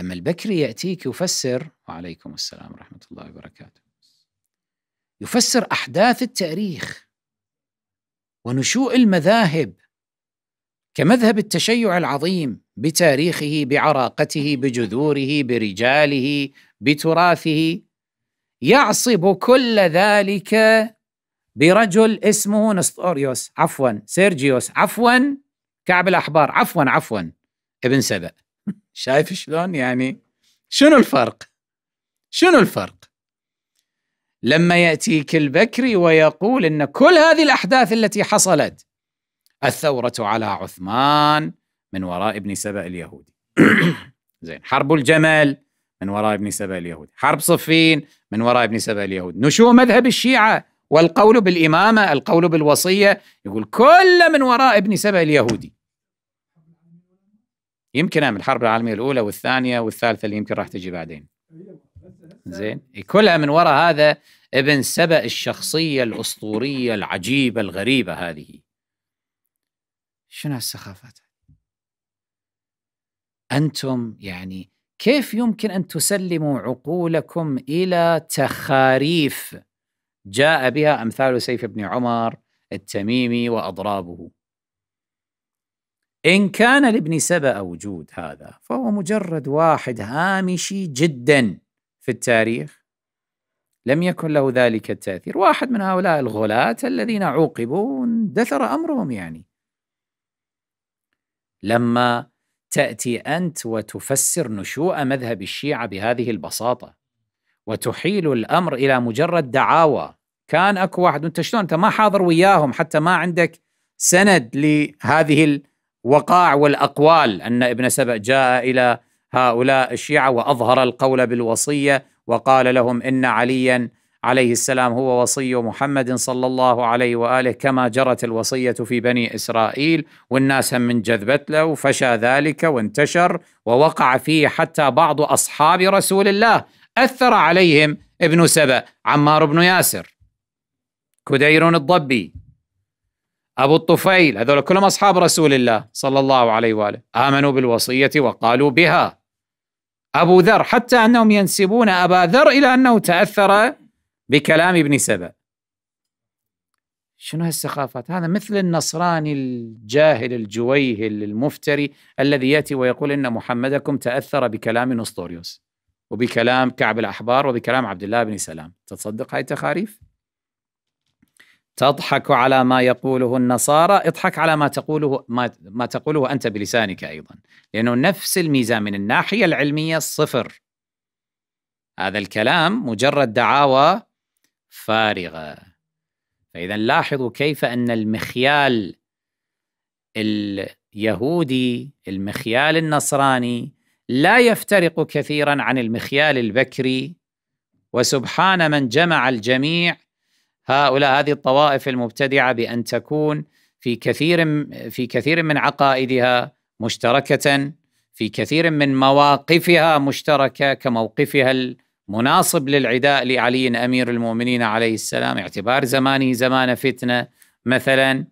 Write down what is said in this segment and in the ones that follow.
لما البكري يأتيك يفسر وعليكم السلام ورحمة الله وبركاته يفسر أحداث التاريخ ونشوء المذاهب كمذهب التشيع العظيم بتاريخه بعراقته بجذوره برجاله بتراثه يعصب كل ذلك برجل اسمه نسطوريوس عفوا سيرجيوس عفوا كعب الأحبار عفوا عفوا ابن سبأ شايف شلون يعني شنو الفرق شنو الفرق لما ياتيك البكري ويقول ان كل هذه الاحداث التي حصلت الثوره على عثمان من وراء ابن سبأ اليهودي زين حرب الجمل من وراء ابن سبأ اليهودي حرب صفين من وراء ابن سبأ اليهودي نشوء مذهب الشيعة والقول بالإمامة القول بالوصية يقول كل من وراء ابن سبأ اليهودي يمكن من الحرب العالميه الاولى والثانيه والثالثه اللي يمكن راح تجي بعدين زين كلها من وراء هذا ابن سبأ الشخصيه الاسطوريه العجيبه الغريبه هذه شنو هالسخافات انتم يعني كيف يمكن ان تسلموا عقولكم الى تخاريف جاء بها امثال سيف بن عمر التميمي واضرابه إن كان لابن سبأ وجود هذا فهو مجرد واحد هامشي جدا في التاريخ لم يكن له ذلك التأثير واحد من هؤلاء الغلاة الذين عوقبوا اندثر أمرهم يعني لما تأتي أنت وتفسر نشوء مذهب الشيعة بهذه البساطة وتحيل الأمر إلى مجرد دعاوى كان أكو واحد وانت شلون أنت ما حاضر وياهم حتى ما عندك سند لهذه وقاع والاقوال ان ابن سبأ جاء الى هؤلاء الشيعه واظهر القول بالوصيه وقال لهم ان عليا عليه السلام هو وصي محمد صلى الله عليه واله كما جرت الوصيه في بني اسرائيل والناس هم من جذبت له فشى ذلك وانتشر ووقع فيه حتى بعض اصحاب رسول الله اثر عليهم ابن سبأ عمار بن ياسر كدير الضبي أبو الطفيل هذول كلهم أصحاب رسول الله صلى الله عليه وآله آمنوا بالوصية وقالوا بها أبو ذر حتى أنهم ينسبون أبا ذر إلى أنه تأثر بكلام ابن سبأ شنو هالسخافات هذا مثل النصراني الجاهل الجويهل المفتري الذي يأتي ويقول إن محمدكم تأثر بكلام نسطوريوس وبكلام كعب الأحبار وبكلام عبد الله بن سلام تصدق هاي التخاريف تضحك على ما يقوله النصارى اضحك على ما تقوله ما, ما تقوله انت بلسانك ايضا لانه نفس الميزان من الناحيه العلميه صفر هذا الكلام مجرد دعاوى فارغه فاذا لاحظوا كيف ان المخيال اليهودي المخيال النصراني لا يفترق كثيرا عن المخيال البكري وسبحان من جمع الجميع هؤلاء هذه الطوائف المبتدعه بان تكون في كثير في كثير من عقائدها مشتركه في كثير من مواقفها مشتركه كموقفها المناصب للعداء لعلي امير المؤمنين عليه السلام اعتبار زمانه زمان فتنه مثلا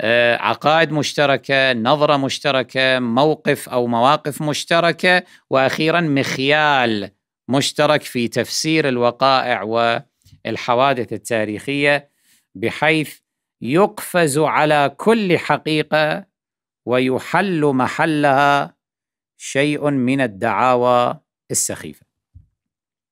آه، عقائد مشتركه، نظره مشتركه، موقف او مواقف مشتركه، واخيرا مخيال مشترك في تفسير الوقائع و الحوادث التاريخيه بحيث يقفز على كل حقيقه ويحل محلها شيء من الدعاوى السخيفه